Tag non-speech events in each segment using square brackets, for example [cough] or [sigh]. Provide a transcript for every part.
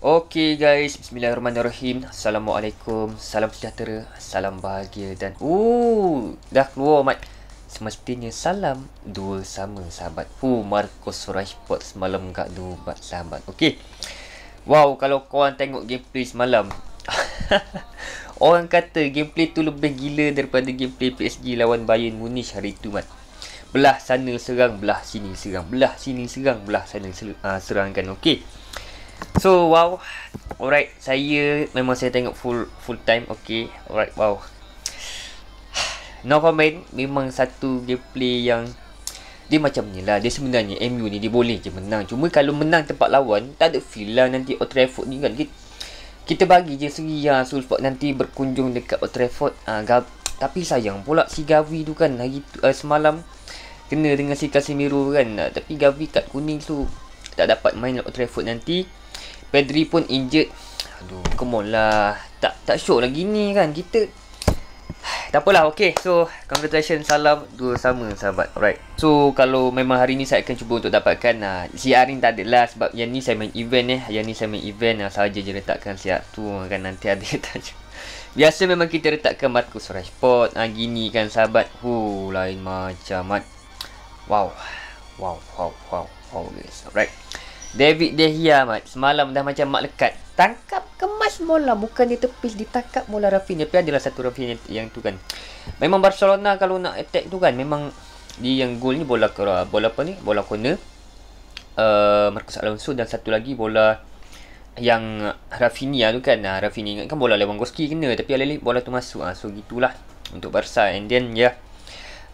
Okey guys, bismillahirrahmanirrahim. Assalamualaikum, salam sejahtera, salam bahagia dan ooh, dah keluar mat. Semestinya salam dua sama sahabat. Hu Marcos Rashford semalam gak dua sahabat. Okey. Wow, kalau korang tengok gameplay semalam. [laughs] orang kata gameplay tu lebih gila daripada gameplay PSG lawan Bayern Munich hari tu mat. Belah sana serang, belah sini serang, belah sini serang, belah sana serang, ah, serangkan. Okey. So wow Alright Saya memang saya tengok full full time Okay Alright wow [sighs] No comment Memang satu gameplay yang Dia macam ni lah Dia sebenarnya MU ni dia boleh je menang Cuma kalau menang tempat lawan Tak ada feel lah nanti Old Trafford ni kan Kita, kita bagi je seri ya, lah Sulfok nanti berkunjung dekat Old Trafford uh, ah, gab, Tapi sayang pula si Gavi tu kan hari uh, Semalam Kena dengan si Casemiro kan uh, Tapi Gavi kat kuning tu Tak dapat main Old Trafford nanti Pedri pun injured. Aduh, come on lah. Tak tak show lagi ni kan kita. [sighs] Tak apalah. Okay. So, congratulations. Salam. Dua sama, sahabat. Alright. So, kalau memang hari ni saya akan cuba untuk dapatkan. Uh, ah, CR ni tak ada lah. Sebab yang ni saya main event ni. Eh. Yang ni saya main event. Uh, sahaja je letakkan siap tu. Kan nanti ada tanya. Biasa memang kita letakkan Marcus Rashford. Ha, uh, gini kan, sahabat. Hu, lain macam. Wow. Wow. Wow. Wow. Wow. Wow. Yes. Alright. David De Gea mat. Semalam dah macam mak lekat. Tangkap kemas mula. Bukan dia tepis. Ditangkap mula Rafinha. Tapi adalah satu Rafinha yang tu kan. Memang Barcelona kalau nak attack tu kan. Memang dia yang gol ni bola kera. Bola apa ni? Bola corner. Uh, Marcus Alonso dan satu lagi bola yang Rafinha tu kan. Uh, Rafinha ingatkan bola Lewandowski kena. Tapi alih-alih bola tu masuk. Uh, so, gitulah. Untuk Barca. And then, ya. Yeah,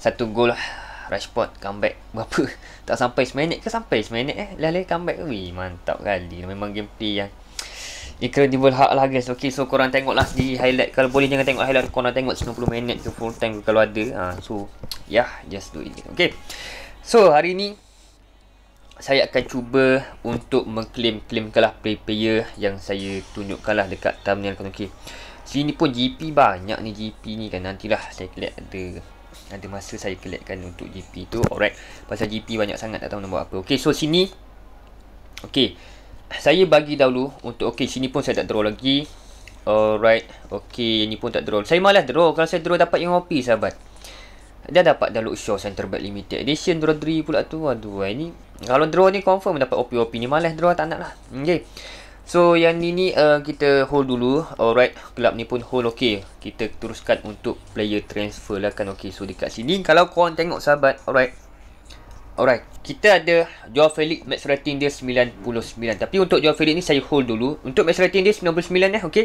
satu gol lah. Rashford comeback berapa? [laughs] Tak sampai 1 minit ke sampai 1 minit eh? Lali comeback ke? Wih, mantap kali. Memang gameplay yang incredible hak lah guys. Okay, so korang tengoklah di highlight. Kalau boleh jangan tengok highlight. Korang tengok 90 minit ke full time kalau ada. Ha, so, yeah, just do it. Okay. So, hari ni saya akan cuba untuk mengklaim-klaim kalah play player yang saya tunjukkan lah dekat thumbnail. Okay. Sini pun GP banyak ni GP ni kan. Nantilah saya lihat ada ada masa saya collectkan untuk GP tu alright pasal GP banyak sangat tak tahu nak buat apa Okay, so sini okay, saya bagi dahulu untuk okay sini pun saya tak draw lagi alright okey ni pun tak draw saya malah draw kalau saya draw dapat yang OP sahabat dia dapat Daluk show Center Back Limited Edition draw Rodri pula tu Aduh ini Kalau draw ni confirm dapat OP-OP ni malah draw tak nak lah Okay So yang ni ni uh, kita hold dulu Alright Gelap ni pun hold ok Kita teruskan untuk player transfer lah kan Ok so dekat sini Kalau korang tengok sahabat Alright Alright Kita ada Joao Felix max rating dia 99 Tapi untuk Joao Felix ni saya hold dulu Untuk max rating dia 99 eh ok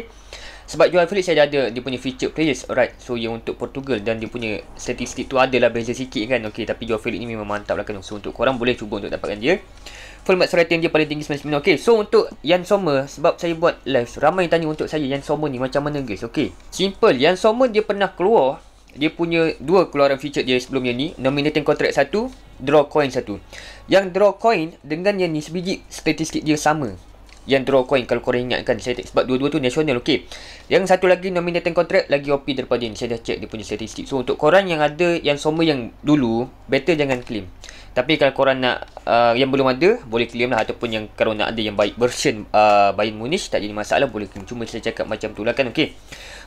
Sebab Joao Felix saya dah ada Dia punya featured players Alright So yang untuk Portugal Dan dia punya statistik tu adalah beza sikit kan Ok tapi Joao Felix ni memang mantap lah kan So untuk korang boleh cuba untuk dapatkan dia full max rating dia paling tinggi 99 Okay, so untuk Yan Sommer Sebab saya buat live Ramai tanya untuk saya Yan Sommer ni macam mana guys Okay, simple Yan Sommer dia pernah keluar Dia punya dua keluaran feature dia sebelumnya ni Nominating contract satu Draw coin satu Yang draw coin dengan yang ni sebiji statistik dia sama yang draw coin kalau korang ingatkan saya sebab dua-dua tu nasional okey yang satu lagi nominating contract lagi OP daripada ini saya dah check dia punya statistik so untuk korang yang ada yang semua yang dulu better jangan claim tapi kalau korang nak uh, yang belum ada, boleh claim lah. Ataupun yang korang nak ada yang baik version uh, Bayern Munich, tak jadi masalah. Boleh claim. Cuma saya cakap macam tu lah kan. Okay.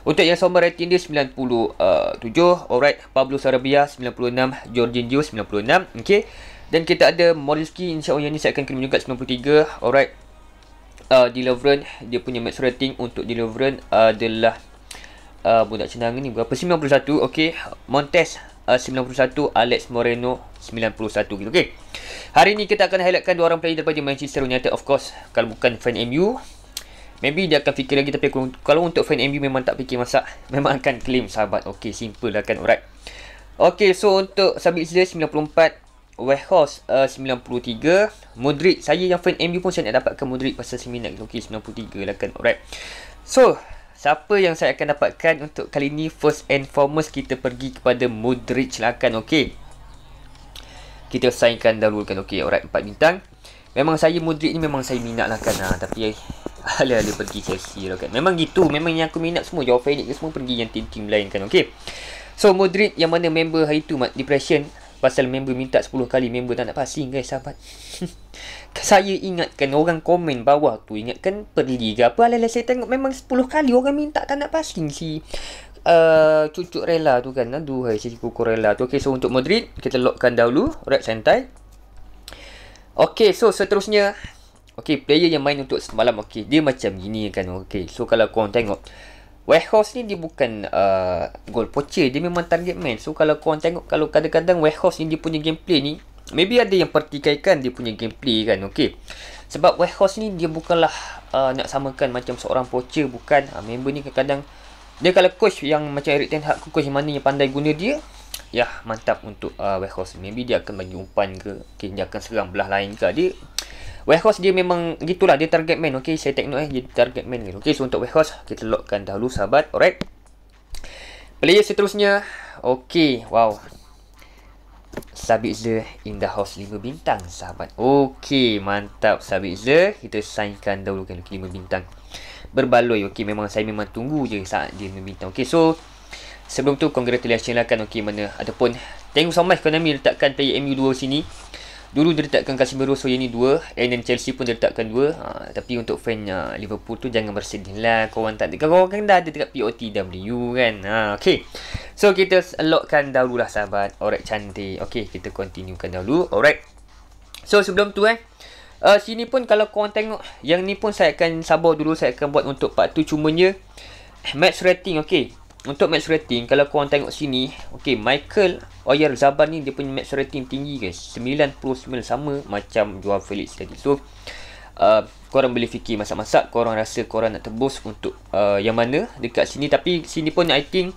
Untuk yang sombong rating dia 97. Uh, alright. Pablo Sarabia 96. Georgian Jorginho 96. Okay. Dan kita ada Morisky. InsyaAllah yang ni saya akan claim juga 93. Alright. Uh, Deliverant. Dia punya max rating untuk Deliverant uh, adalah... Uh, budak cendangan ni berapa? 91. Okay. Montes. 91 eh, Alex Moreno 91 gitu okey hari ni kita akan highlightkan dua orang player daripada Manchester United of course kalau bukan fan MU maybe dia akan fikir lagi tapi kalau untuk fan MU memang tak fikir masak [laughs] memang akan claim sahabat Okay, simple lah kan alright okey so untuk Sabitzer 94 Wehos uh, 93 Modric saya yang fan MU pun saya nak dapatkan Modric pasal 9 Okay, 93 lah kan alright so Siapa yang saya akan dapatkan untuk kali ni first and foremost kita pergi kepada Modric lakan okay? Kita sainkan dahulukan okay? Alright empat bintang. Memang saya Modric ni memang saya minat lakan ah tapi eh, [laughs] alih-alih pergi Chelsea lah kan. Memang gitu, memang yang aku minat semua Jovanic ke semua pergi yang tim-tim lain kan okay? So Modric yang mana member hari tu mat depression Pasal member minta 10 kali Member tak nak passing guys sahabat [laughs] Saya ingatkan orang komen bawah tu Ingatkan perli ke apa Alah lah, saya tengok memang 10 kali orang minta tak nak passing si Uh, cucuk rela tu kan hai Cucuk kuku rela tu Okay so untuk Madrid Kita lockkan dahulu Red Sentai Okay so seterusnya Okay player yang main untuk semalam Okay dia macam gini kan Okay so kalau korang tengok Warehouse ni dia bukan uh, goal poacher. Dia memang target man. So kalau korang tengok kalau kadang-kadang warehouse House ni dia punya gameplay ni. Maybe ada yang pertikaikan dia punya gameplay kan. Okay. Sebab warehouse ni dia bukanlah uh, nak samakan macam seorang poacher. Bukan. Uh, member ni kadang-kadang. Dia kalau coach yang macam Eric Ten Hag coach mana yang pandai guna dia. Ya mantap untuk uh, White Maybe dia akan bagi umpan ke. Okay, dia akan serang belah lain ke. Dia Warehouse dia memang gitulah dia target man. okay saya tengok eh dia target man gitu. Okey, so untuk warehouse kita lockkan dahulu sahabat. Alright. Player seterusnya. okay, wow. Sabitza in the house 5 bintang sahabat. Okay, mantap Sabitza. Kita signkan dahulu kan 5 bintang. Berbaloi. okay memang saya memang tunggu je saat dia meminta. Okey, so sebelum tu congratulations lah kan okay mana ataupun thank you so much kerana letakkan player MU2 sini. Dulu dia letakkan Casemiro so yang ni 2 And then Chelsea pun dia letakkan 2 ha, Tapi untuk fan uh, Liverpool tu jangan bersedih lah Korang tak Kau orang kan dah ada dekat POTW kan ha, Okay So kita lockkan dahulu lah sahabat Alright cantik Okay kita continuekan dahulu Alright So sebelum tu eh uh, Sini pun kalau korang tengok Yang ni pun saya akan sabar dulu Saya akan buat untuk part tu Cumanya Match rating okay untuk match rating Kalau korang tengok sini Okay Michael Oyer Zabar ni Dia punya match rating tinggi guys 99 sama Macam Joao Felix tadi So uh, orang boleh fikir Masak-masak orang rasa kau orang nak tebus Untuk uh, yang mana Dekat sini Tapi sini pun I think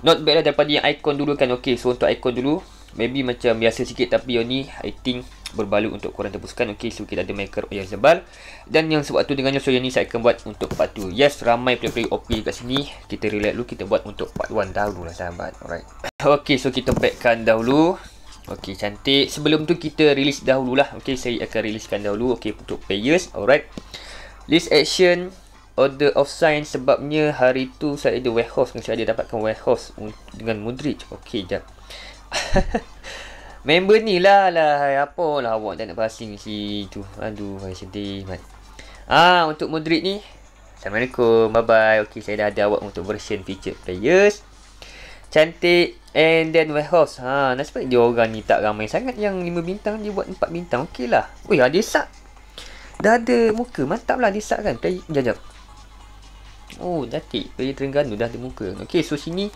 Not bad lah daripada yang icon dulu kan Okay so untuk icon dulu Maybe macam biasa sikit tapi yang ni I think berbalut untuk korang tebuskan Okay so kita ada maker yang Zebal Dan yang sebab tu dengan so yang ni saya akan buat untuk part 2 Yes ramai play-play OP dekat sini Kita relax dulu kita buat untuk part 1 dahulu lah sahabat Alright [laughs] Okay so kita backkan dahulu Okay cantik Sebelum tu kita release dahulu lah Okay saya akan releasekan dahulu Okay untuk players Alright List action Order of sign Sebabnya hari tu saya ada warehouse Saya ada dapatkan warehouse Dengan Mudrich Okay jap [laughs] Member ni lah lah Apa lah awak tak nak passing si tu Aduh Saya sedih man. Ah Untuk Madrid ni Assalamualaikum Bye bye Okay saya dah ada awak untuk version featured players Cantik And then warehouse ha, Nasibat dia orang ni tak ramai sangat Yang 5 bintang dia buat 4 bintang Okay lah Wih ada sak Dah ada muka Mantap lah dia kan Play Jajap Oh nanti Player Terengganu dah ada muka Okay so sini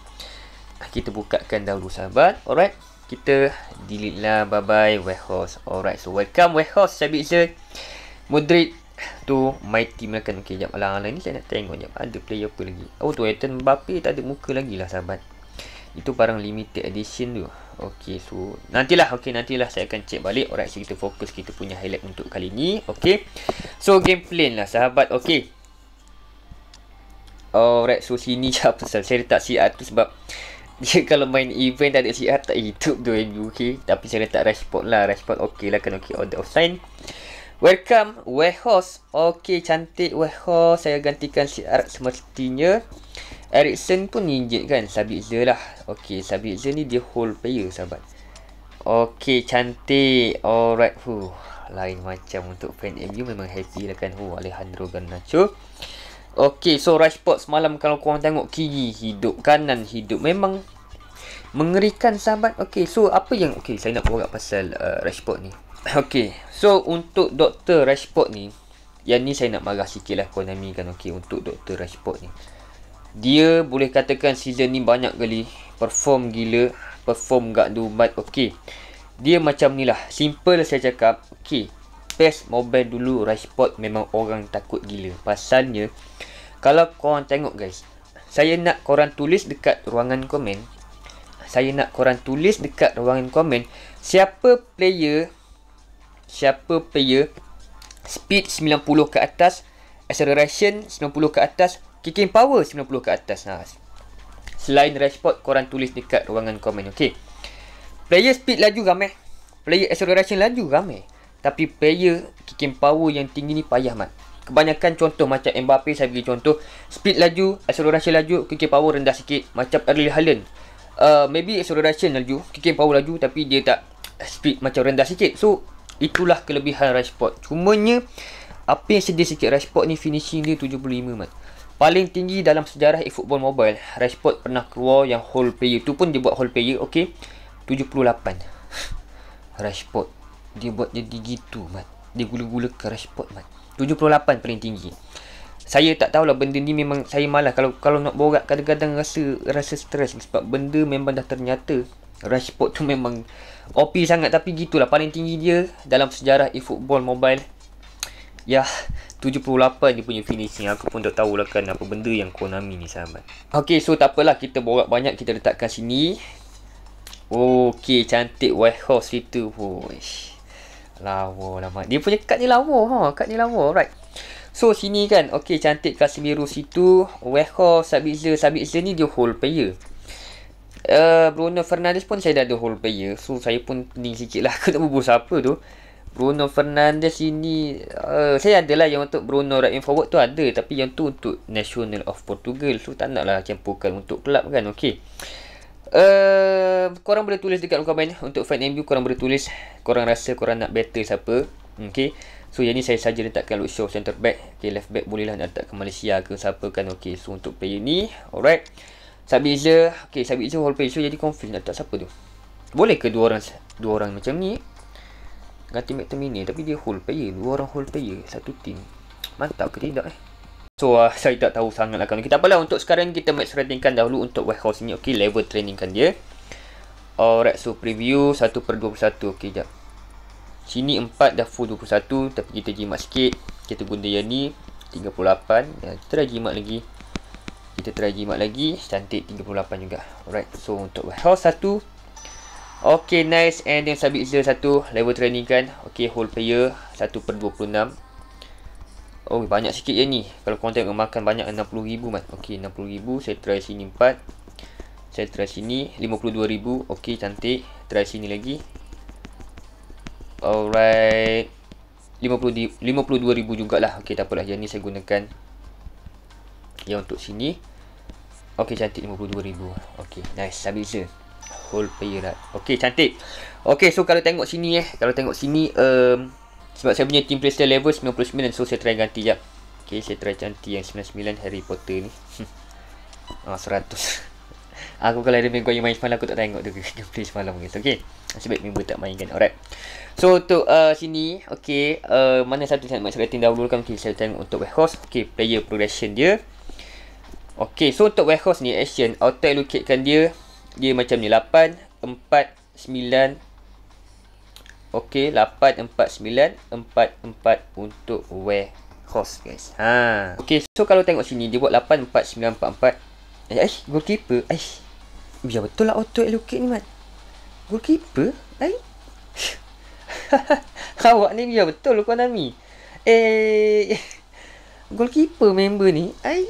Ah, kita bukakan dahulu sahabat alright kita delete lah bye bye warehouse alright so welcome warehouse saya bisa Madrid tu my team akan lah kan ok jap alang alang ni saya nak tengok jap ada player apa lagi oh tu Ethan Mbappe tak ada muka lagi lah sahabat itu barang limited edition tu Okay, so nantilah Okay, nantilah saya akan check balik alright so kita fokus kita punya highlight untuk kali ni Okay, so game plan lah sahabat Okay. Alright, so sini je pasal saya letak CR tu sebab dia [laughs] kalau main event tak ada CR tak hidup tu MUK tapi saya letak respon lah respon ok lah kan ok order of sign welcome warehouse ok cantik warehouse saya gantikan CR semestinya Ericsson pun ninjit kan Sabitza lah ok Sabitza ni dia whole player sahabat ok cantik alright huh. lain macam untuk fan MU memang happy lah kan huh, Alejandro Garnacho Okey, so Rashport semalam kalau korang tengok kiri hidup, kanan hidup memang mengerikan sahabat. Okey, so apa yang okey saya nak borak pasal uh, Rashport ni. [coughs] Okey, so untuk Dr. Rashport ni, yang ni saya nak marah sikit lah Konami kan okey untuk Dr. Rashport ni. Dia boleh katakan season ni banyak kali perform gila, perform gak dubat. Okey. Dia macam ni lah, simple saya cakap. Okey, PES Mobile dulu Rashport memang orang takut gila Pasalnya Kalau korang tengok guys Saya nak korang tulis dekat ruangan komen Saya nak korang tulis dekat ruangan komen Siapa player Siapa player Speed 90 ke atas Acceleration 90 ke atas Kicking power 90 ke atas nah. Ha, selain Rashport korang tulis dekat ruangan komen Okay Player speed laju ramai Player acceleration laju ramai tapi player kicking power yang tinggi ni payah mat. Kebanyakan contoh macam Mbappe saya bagi contoh speed laju, acceleration laju, kicking power rendah sikit macam Erling Haaland. Uh, maybe acceleration laju, kicking power laju tapi dia tak speed macam rendah sikit. So itulah kelebihan Rashford. Cumanya apa yang sedih sikit Rashford ni finishing dia 75 mat. Paling tinggi dalam sejarah e-football mobile Rashford pernah keluar yang whole player tu pun dia buat whole player Okay 78 Rashford dia buat jadi gitu man Dia gula-gula crash pot man 78 paling tinggi Saya tak tahulah benda ni memang saya malas Kalau kalau nak borak kadang-kadang rasa rasa stres Sebab benda memang dah ternyata Rush pot tu memang OP sangat tapi gitulah paling tinggi dia Dalam sejarah e-football mobile Ya 78 dia punya finishing Aku pun tak tahulah kan apa benda yang Konami ni sahabat Okay so tak apalah kita borak banyak Kita letakkan sini Okay cantik White House itu Oh, Lawa lama. Dia punya kad ni lawa ha. Kad ni lawa right. So sini kan. Okay cantik Kasimiru situ. Weho Sabitza. Sabitza ni dia whole player. Uh, Bruno Fernandes pun saya dah ada whole player. So saya pun pening sikit lah. [laughs] Aku nak bubur siapa tu. Bruno Fernandes ini. Uh, saya adalah yang untuk Bruno right in forward tu ada. Tapi yang tu untuk National of Portugal. So tak nak lah campurkan untuk club kan. Okay. Uh, korang boleh tulis dekat komen untuk fan MU korang boleh tulis korang rasa korang nak battle siapa okey so yang ni saya saja letakkan look show center back okey left back boleh lah nak letak ke Malaysia ke siapa kan okey so untuk player ni alright Sabitzer okey Sabitzer whole player so jadi confuse nak letak siapa tu boleh ke dua orang dua orang macam ni ganti McTominay tapi dia whole player dua orang whole player satu team mantap ke tidak eh So uh, saya tak tahu sangat lah kalau kita apalah untuk sekarang kita max ratingkan dahulu untuk warehouse ni okey level trainingkan dia. Alright so preview 1 per 21 okey jap. Sini 4 dah full 21 tapi kita jimat sikit. Kita guna yang ni 38 ya, kita try jimat lagi. Kita try jimat lagi cantik 38 juga. Alright so untuk warehouse 1 Okay nice and yang sabit 1 level trainingkan. kan Okay whole player 1 per 26 Oh banyak sikit je ni Kalau korang tengok makan banyak 60,000 man Ok ribu. Saya try sini 4 Saya try sini ribu. Ok cantik Try sini lagi Alright 52,000 jugalah Ok takpelah Yang ni saya gunakan Yang untuk sini Ok cantik ribu. Ok nice Habis je Whole payrat Ok cantik Ok so kalau tengok sini eh Kalau tengok sini Ehm um, sebab saya punya team playstyle level 99 So saya try ganti jap Okay saya try ganti yang 99 Harry Potter ni [laughs] Ah 100 [laughs] Aku kalau ada main kau yang main semalam aku tak tengok tu. [laughs] Dia play semalam guys Okay Nasib baik member tak main kan Alright So untuk uh, sini Okay uh, Mana satu saya nak masuk rating dahulu kan Okay saya tengok untuk warehouse Okay player progression dia Okay so untuk warehouse ni action Auto allocate kan dia Dia macam ni 8 4 9 Okay, Ok, 84944 untuk warehouse guys. Ha. okay. so kalau tengok sini, dia buat 84944. Eh, eh, goalkeeper. Eh, biar betul lah auto allocate ni, Mat. Goalkeeper? Eh? [laughs] Awak ni biar betul lah, Konami. Eh, goalkeeper member ni. Eh,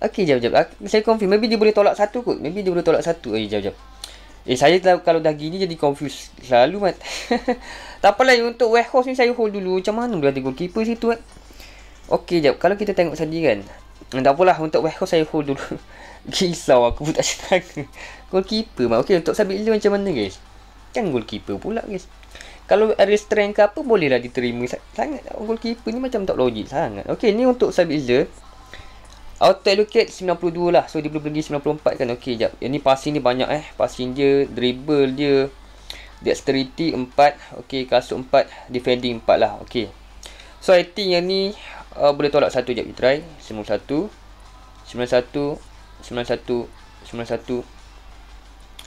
okay jap, jap. Saya confirm, maybe dia boleh tolak satu kot. Maybe dia boleh tolak satu. Eh, jap, jap. Eh saya dah, kalau dah gini jadi confuse Selalu mat [laughs] Tak apalah untuk warehouse ni saya hold dulu Macam mana boleh ada goalkeeper situ eh Okay jap kalau kita tengok tadi kan hmm, Tak apalah untuk warehouse saya hold dulu [laughs] Kisau aku pun tak cakap [laughs] Goalkeeper mat Okay untuk sabit dulu macam mana guys Kan goalkeeper pula guys Kalau area strength ke apa bolehlah diterima Sangat goalkeeper ni macam tak logik sangat Okay ni untuk sabit dulu Auto allocate 92 lah. So dia belum pergi 94 kan. okay. jap. Yang ni passing ni banyak eh. Passing dia, dribble dia. Dexterity 4. okay, kasut 4, defending 4 lah. okay. So I think yang ni uh, boleh tolak satu jap. Kita try 91 91 91 91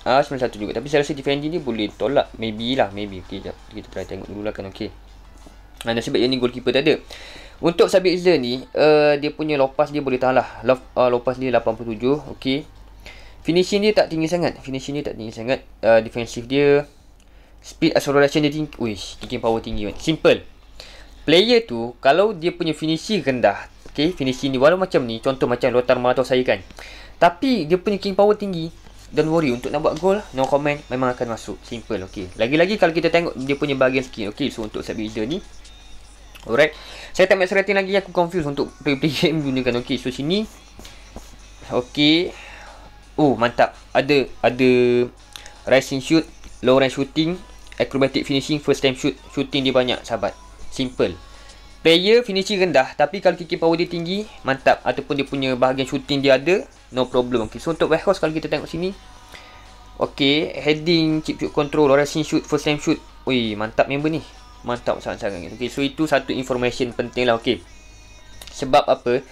Ah uh, 91 juga. Tapi saya rasa defending ni boleh tolak. Maybe lah, maybe. Okey jap. Kita try tengok lah kan. okay. Ah sebab yang ni goalkeeper tak ada. Untuk Sabit Zer ni uh, Dia punya lopas dia boleh tahan lah Lop, uh, Lopas dia 87 Okay Finishing dia tak tinggi sangat Finishing dia tak tinggi sangat uh, Defensive dia Speed acceleration dia tinggi Uish Kicking power tinggi kan Simple Player tu Kalau dia punya finishing rendah Okay Finishing ni Walau macam ni Contoh macam Lothar Maratau saya kan Tapi Dia punya kicking power tinggi Don't worry Untuk nak buat goal No comment Memang akan masuk Simple okay Lagi-lagi kalau kita tengok Dia punya bahagian skin Okay so untuk Sabit Zer ni Alright Saya tak match rating lagi Aku confuse untuk Play-play game gunakan Okey, so sini Okey, Oh mantap Ada Ada Rising shoot Low range shooting Acrobatic finishing First time shoot Shooting dia banyak sahabat Simple Player finishing rendah Tapi kalau kick power dia tinggi Mantap Ataupun dia punya bahagian shooting dia ada No problem okay. So untuk warehouse kalau kita tengok sini Okey, Heading Chip shoot control Rising shoot First time shoot Wih mantap member ni mantap sangat-sangat okay, so itu satu information penting lah okay. sebab apa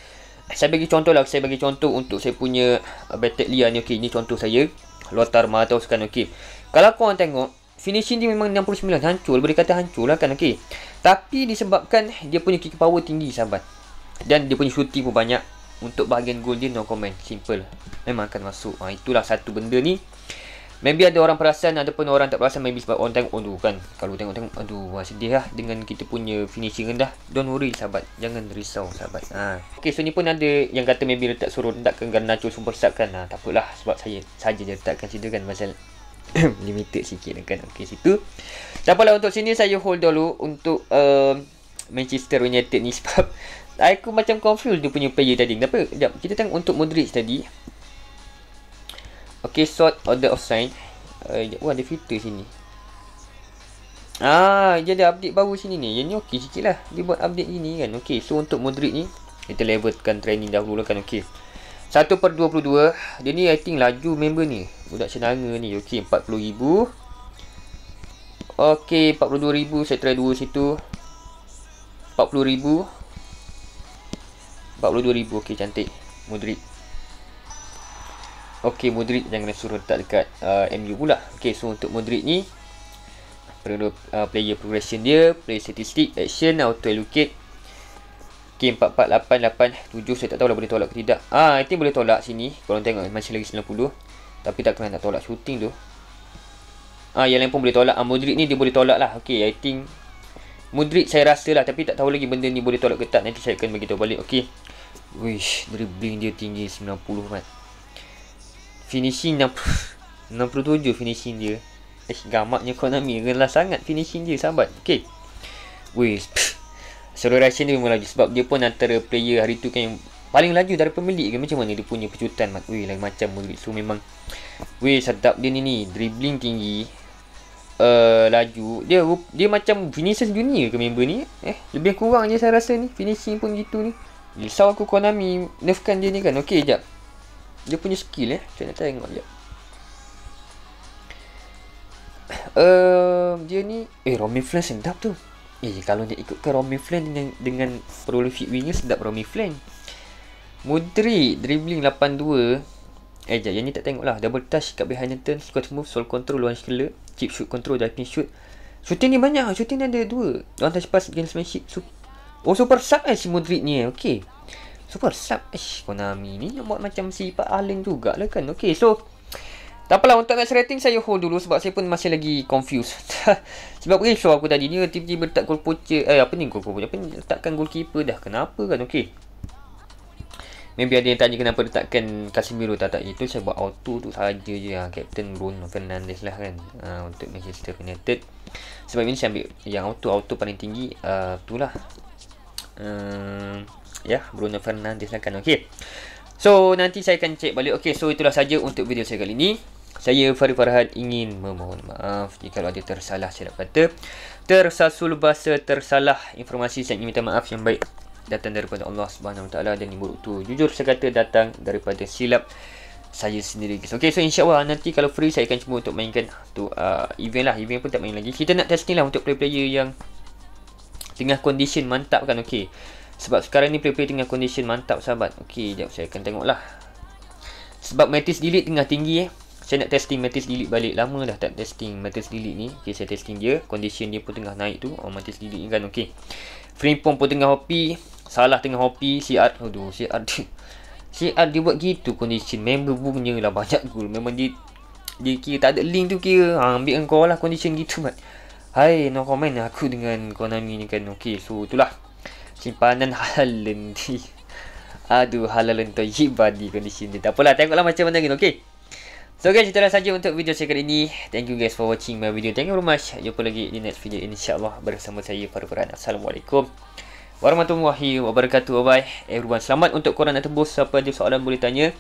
saya bagi contoh lah saya bagi contoh untuk saya punya uh, battered liar ni okay, ni contoh saya lotar matau sekarang okay. kalau korang tengok finishing dia memang 69 hancur boleh kata hancur lah kan okay. tapi disebabkan dia punya kick power tinggi sahabat dan dia punya shooting pun banyak untuk bahagian gold dia no comment simple memang akan masuk ha, itulah satu benda ni Maybe ada orang perasan ataupun orang tak perasan maybe sebab on time on kan. Kalau tengok tengok aduh wah sedih lah dengan kita punya finishing rendah. Don't worry sahabat. Jangan risau sahabat. Ha. Okay so ni pun ada yang kata maybe letak suruh letakkan garnacho super sub kan. Ha, tak sebab saya saja je letakkan situ kan pasal [coughs] limited sikit lah kan. Okay situ. Tak apalah untuk sini saya hold dulu untuk uh, Manchester United ni sebab [laughs] aku macam confused dia punya player tadi. Kenapa? Sekejap. Kita tengok untuk Modric tadi. Okay, sort order of sign. Uh, wah, ada filter sini. Ah, dia ada update baru sini ni. Yang ni okey sikit lah. Dia buat update ini kan. Okay, so untuk moderate ni. Kita levelkan training dahulu lah kan. Okay. 1 per 22. Dia ni I think laju member ni. Budak senanga ni. Okay, 40,000. Okay, 42,000. Saya try 2 situ. 40,000. 42,000. Okay, cantik. Moderate. Okey Modric yang kena suruh letak dekat uh, MU pula. Okey so untuk Modric ni perlu uh, player progression dia, play statistic, action, auto allocate. Okey 44887 saya tak tahu lah boleh tolak ke tidak. Ah I boleh tolak sini. Kalau tengok masih lagi 90. Tapi tak kena nak tolak shooting tu. Ah yang lain pun boleh tolak. Ah Modric ni dia boleh tolak lah. Okey I think Modric saya rasa lah tapi tak tahu lagi benda ni boleh tolak ke tak. Nanti saya akan bagi tahu balik. Okey. Wish dribbling dia tinggi 90 kan finishing 67 finishing dia Eh gamaknya Konami Relah sangat finishing dia sahabat Okay Weh [laughs] Acceleration dia memang laju Sebab dia pun antara player hari tu kan yang Paling laju dari pemilik ke kan. Macam mana dia punya pecutan Weh lah macam murid So memang Weh sedap dia ni ni Dribbling tinggi uh, Laju Dia dia macam finishers junior ke member ni Eh lebih kurang je saya rasa ni Finishing pun gitu ni Risau aku Konami nerfkan dia ni kan Okay jap dia punya skill eh Saya nak tengok dia. uh, [coughs] Dia ni Eh Romy Flan sedap tu Eh kalau dia ke Romy Flan dengan Dengan prolific winger sedap Romy Flan Mudri dribbling 82 Eh jap yang ni tak tengok lah Double touch kat behind the turn Squash move soul control launch killer Chip shoot control diving shoot Shooting ni banyak Shooting ni ada dua Launch touch pass against my ship Oh super sub eh si Mudri ni eh Okay Super sub Eish Konami ni buat macam si Pak Aling juga lah kan Okay so Tak apalah untuk match rating saya hold dulu Sebab saya pun masih lagi confused [laughs] Sebab okay so aku tadi ni tiba-tiba letak goal poacher Eh apa ni goal poacher Apa ni letakkan goalkeeper dah Kenapa kan okay Maybe ada yang tanya kenapa letakkan Casemiro tak tak itu saya buat auto tu saja je ha. Captain Bruno Fernandes lah kan ha, untuk Manchester United. Sebab ini saya ambil yang auto auto paling tinggi uh, ah, tu lah yeah, Bruno Fernandes lah kan okay. So nanti saya akan cek balik Okay so itulah saja untuk video saya kali ini Saya Farid Farhan ingin memohon maaf Jika ada tersalah silap kata Tersasul bahasa tersalah informasi Saya ingin minta maaf yang baik Datang daripada Allah SWT Dan ibu buruk jujur saya kata datang daripada silap saya sendiri guys. Okay so insya Allah nanti kalau free saya akan cuba untuk mainkan tu uh, event lah. Event pun tak main lagi. Kita nak testing lah untuk player-player yang tengah condition mantap kan okay. Sebab sekarang ni player-player tengah condition mantap sahabat Okey, jap saya akan tengok lah Sebab Matisse delete tengah tinggi eh Saya nak testing Matisse delete balik Lama dah tak testing Matisse delete ni Okey, saya testing dia Condition dia pun tengah naik tu Oh, Matisse delete ni kan okey Frimpon pun tengah hopi Salah tengah hopi CR Aduh, CR dia CR dia buat gitu condition Member punya lah banyak gul Memang dia Dia kira tak ada link tu kira ha, Ambil kau lah condition gitu mat Hai, no comment lah aku dengan Konami ni kan Okey, so itulah simpanan halal di [laughs] aduh halal untuk ibadi condition dia tak apalah tengoklah macam mana gitu okey so guys itulah saja untuk video saya kali ini thank you guys for watching my video thank you very much jumpa lagi di next video insya Allah bersama saya Farquran assalamualaikum warahmatullahi wabarakatuh bye everyone selamat untuk korang nak tebus siapa ada soalan boleh tanya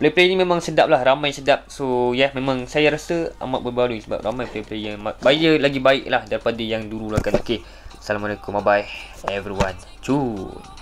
Play-play ni memang sedap lah Ramai sedap So yeah Memang saya rasa Amat berbaloi Sebab ramai play-play yang Baya lagi baik lah Daripada yang dulu lah kan Okay Assalamualaikum Bye-bye Everyone Cuuu